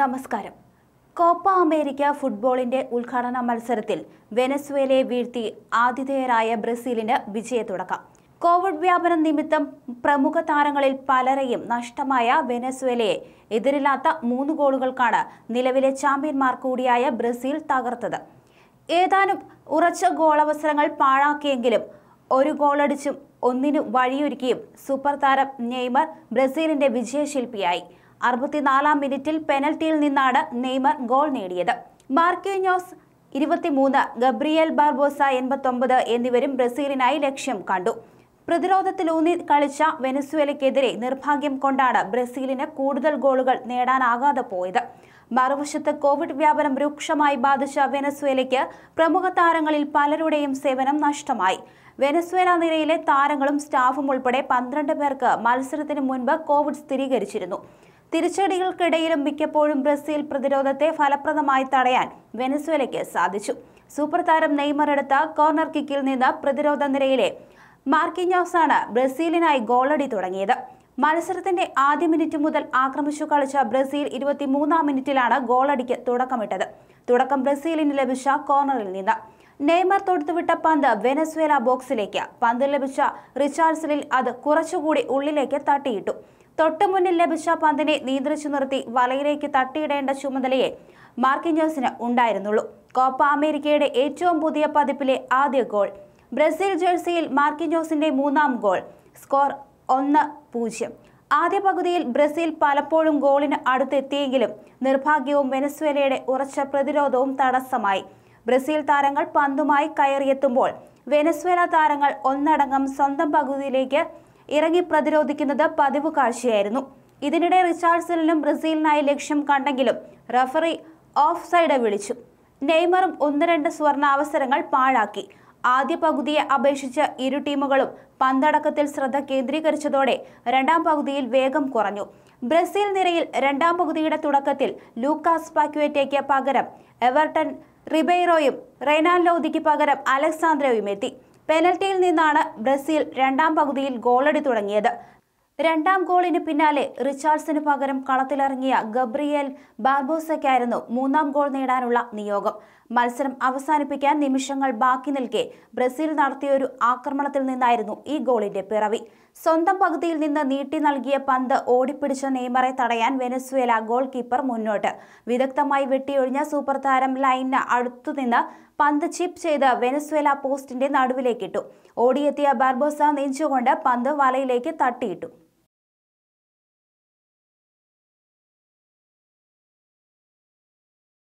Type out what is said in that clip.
നമസ്കാരം Copa America ഫുട്ബോളിന്റെ ഉദ്ഘാടന മത്സരത്തിൽ വെനസ്വേലയെ വീഴ്ത്തി ആതിഥേയരായ ബ്രസീലിന് തുടക്കം കോവിഡ് വ്യാപനം നിമിത്തം പ്രമുഖ താരങ്ങളിൽ പലരെയും നഷ്ടമായ വെനസ്വേലയെ എതിരില്ലാത്ത മൂന്ന് ഗോളുകൾക്കാണ് നിലവിലെ ചാമ്പ്യന്മാർ കൂടിയായ ബ്രസീൽ തകർത്തത് ഏതാനും ഉറച്ച ഗോളവസരങ്ങൾ പാഴാക്കിയെങ്കിലും ഒരു ഗോളടിച്ചും ഒന്നിനു വഴിയൊരുക്കിയും സൂപ്പർ താരം നെയ്മർ ബ്രസീലിന്റെ വിജയശില്പിയായി അറുപത്തിനാലാം മിനിറ്റിൽ പെനൽറ്റിയിൽ നിന്നാണ് നെയ്മർ ഗോൾ നേടിയത് മാർക്കിഞ്ഞോസ് ഇരുപത്തിമൂന്ന് ഗബ്രിയേൽ ബാർബോസ എൺപത്തൊമ്പത് എന്നിവരും ബ്രസീലിനായി ലക്ഷ്യം കണ്ടു പ്രതിരോധത്തിലൂന്നി കളിച്ച വെനസ്വേലയ്ക്കെതിരെ നിർഭാഗ്യം കൊണ്ടാണ് ബ്രസീലിന് കൂടുതൽ ഗോളുകൾ നേടാനാകാതെ പോയത് മറുവശത്ത് കോവിഡ് വ്യാപനം രൂക്ഷമായി ബാധിച്ച വെനസ്വേലയ്ക്ക് പ്രമുഖ താരങ്ങളിൽ പലരുടെയും സേവനം നഷ്ടമായി വെനസ്വേല നിരയിലെ താരങ്ങളും സ്റ്റാഫും ഉൾപ്പെടെ പന്ത്രണ്ട് പേർക്ക് മത്സരത്തിന് മുൻപ് കോവിഡ് സ്ഥിരീകരിച്ചിരുന്നു തിരിച്ചടികൾക്കിടയിലും മിക്കപ്പോഴും ബ്രസീൽ പ്രതിരോധത്തെ ഫലപ്രദമായി തടയാൻ വെനസ്വേലയ്ക്ക് സാധിച്ചു സൂപ്പർ താരം നെയ്മർ എടുത്ത കോർണർ കിക്കിൽ നിന്ന് പ്രതിരോധ നിരയിലെ മാർക്കിഞ്ഞോസാണ് ബ്രസീലിനായി ഗോളടി തുടങ്ങിയത് മത്സരത്തിന്റെ ആദ്യ മിനിറ്റ് മുതൽ ആക്രമിച്ചു കളിച്ച ബ്രസീൽ ഇരുപത്തിമൂന്നാം മിനിറ്റിലാണ് ഗോളടിക്ക് തുടക്കമിട്ടത് തുടക്കം ബ്രസീലിന് ലഭിച്ച കോർണറിൽ നിന്ന് നെയ്മർ തൊടുത്തുവിട്ട പന്ത് വെനസ്വേല ബോക്സിലേക്ക് പന്ത് ലഭിച്ച റിച്ചാർഡ്സണിൽ അത് കുറച്ചുകൂടി ഉള്ളിലേക്ക് തട്ടിയിട്ടു തൊട്ടുമുന്നിൽ ലഭിച്ച പന്തിനെ നിയന്ത്രിച്ചു നിർത്തി വലയിലേക്ക് തട്ടിയിടേണ്ട ചുമതലയെ മാർക്കിഞ്ഞോസിന് ഉണ്ടായിരുന്നുള്ളൂ കോപ്പ അമേരിക്കയുടെ ഏറ്റവും പുതിയ പതിപ്പിലെ ആദ്യ ഗോൾ ബ്രസീൽ ജേഴ്സിയിൽ മാർക്കിഞ്ഞോസിന്റെ മൂന്നാം ഗോൾ സ്കോർ ഒന്ന് പൂജ്യം ആദ്യ പകുതിയിൽ ബ്രസീൽ പലപ്പോഴും ഗോളിന് അടുത്തെത്തിയെങ്കിലും നിർഭാഗ്യവും വെനസ്വേലയുടെ ഉറച്ച പ്രതിരോധവും തടസ്സമായി ബ്രസീൽ താരങ്ങൾ പന്തുമായി കയറിയെത്തുമ്പോൾ വെനസ്വേല താരങ്ങൾ ഒന്നടങ്കം സ്വന്തം പകുതിയിലേക്ക് ഇറങ്ങി പ്രതിരോധിക്കുന്നത് പതിവ് കാഴ്ചയായിരുന്നു ഇതിനിടെ റിച്ചാർഡ്സണിലും ബ്രസീലിനായി ലക്ഷ്യം കണ്ടെങ്കിലും റഫറി ഓഫ് സൈഡ് വിളിച്ചു നെയ്മറും ഒന്ന് രണ്ട് സ്വർണ്ണ അവസരങ്ങൾ പാഴാക്കി ആദ്യ പകുതിയെ അപേക്ഷിച്ച് ഇരു ടീമുകളും പന്തടക്കത്തിൽ ശ്രദ്ധ കേന്ദ്രീകരിച്ചതോടെ രണ്ടാം പകുതിയിൽ വേഗം കുറഞ്ഞു ബ്രസീൽ നിരയിൽ രണ്ടാം പകുതിയുടെ തുടക്കത്തിൽ ലൂക്കാസ് പാക്യുവേറ്റയ്ക്ക് പകരം എവർട്ടൺ റിബൈറോയും റെയ്നാൻ ലോദിക്ക് പകരം അലക്സാന്ദ്രയും എത്തി പെനൽറ്റിയിൽ നിന്നാണ് ബ്രസീൽ രണ്ടാം പകുതിയിൽ ഗോളടി തുടങ്ങിയത് രണ്ടാം ഗോളിന് പിന്നാലെ റിച്ചാർഡ്സിന് പകരം കളത്തിലിറങ്ങിയ ഗബ്രിയേൽ ബാർബോസയ്ക്കായിരുന്നു മൂന്നാം ഗോൾ നേടാനുള്ള നിയോഗം മത്സരം അവസാനിപ്പിക്കാൻ നിമിഷങ്ങൾ ബാക്കി നിൽക്കെ ബ്രസീൽ നടത്തിയ ഒരു ആക്രമണത്തിൽ നിന്നായിരുന്നു ഈ ഗോളിന്റെ പിറവി സ്വന്തം പകുതിയിൽ നിന്ന് നീട്ടി നൽകിയ പന്ത് ഓടിപ്പിടിച്ച നെയ്മറെ തടയാൻ വെനസ്വേല ഗോൾ കീപ്പർ മുന്നോട്ട് വിദഗ്ധമായി വെട്ടിയൊഴിഞ്ഞ സൂപ്പർ താരം ലൈന അടുത്തുനിന്ന് പന്ത് ചിപ്പ് ചെയ്ത് വെനസ്വേല പോസ്റ്റിന്റെ നടുവിലേക്കിട്ടു ഓടിയെത്തിയ ബാർബോസ നെഞ്ചുകൊണ്ട് പന്ത് വലയിലേക്ക് തട്ടിയിട്ടു